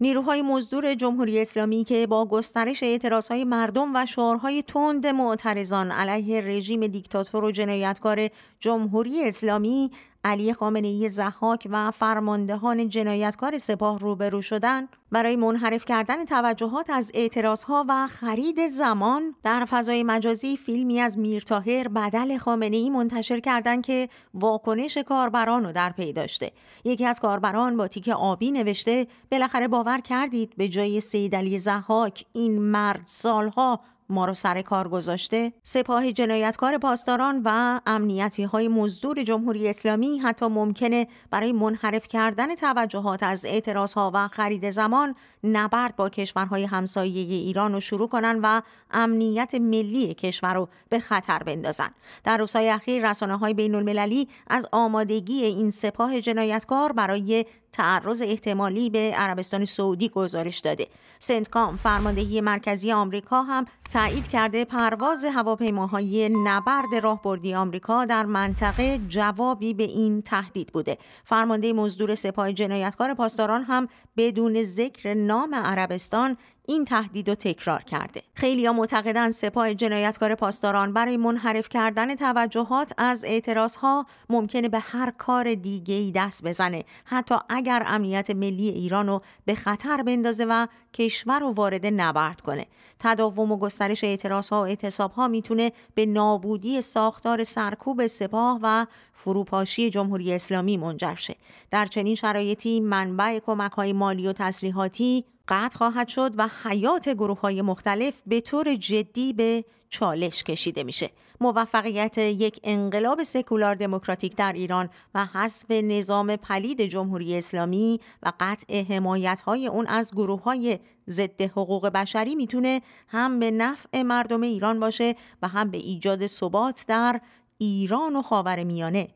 نیروهای مزدور جمهوری اسلامی که با گسترش اعتراضهای مردم و شعارهای تند معترضان علیه رژیم دیکتاتور و جنایتکار جمهوری اسلامی علی خامنه‌ای زحاک و فرماندهان جنایتکار سپاه روبرو شدن برای منحرف کردن توجهات از اعتراضها و خرید زمان در فضای مجازی فیلمی از میرتاهر بدل خامنه منتشر کردند که واکنش کاربران رو در پی داشته یکی از کاربران با تیک آبی نوشته بالاخره باور کردید به جای سید علی زحاک این مرد سالها ما رو سر کار گذاشته سپاه جنایتکار پاسداران و امنیتی های مزدور جمهوری اسلامی حتی ممکنه برای منحرف کردن توجهات از اعتراض ها و خرید زمان نبرد با کشورهای همسایه ایران رو شروع کنن و امنیت ملی کشور رو به خطر بندازن در روزهای اخیر رسانه های بین المللی از آمادگی این سپاه جنایتکار برای تعرض احتمالی به عربستان سعودی گزارش داده سنتکام فرماندهی مرکزی آمریکا هم تایید کرده پرواز هواپیماهای نبرد راهبردی آمریکا در منطقه جوابی به این تهدید بوده فرمانده مزدور سپاه جنایتکار پاسداران هم بدون ذکر نام عربستان این تهدید و تکرار کرده خیلی ها معتقدند سپاه جنایتکار پاسداران برای منحرف کردن توجهات از اعتراض ها ممکنه به هر کار دیگه ای دست بزنه حتی اگر امنیت ملی ایران رو به خطر بندازه و کشور رو وارد نبرد کنه تداوم و گسترش اعتراض ها و اعتصاب ها میتونه به نابودی ساختار سرکوب سپاه و فروپاشی جمهوری اسلامی منجر شه در چنین شرایطی منبع کمک های مالی و تسلیحاتی قطع خواهد شد و حیات گروه های مختلف به طور جدی به چالش کشیده میشه موفقیت یک انقلاب سکولار دموکراتیک در ایران و حذف نظام پلید جمهوری اسلامی و قطع حمایت های اون از گروه های ضد حقوق بشری میتونه هم به نفع مردم ایران باشه و هم به ایجاد ثبات در ایران و خاورمیانه میانه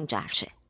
منجر شه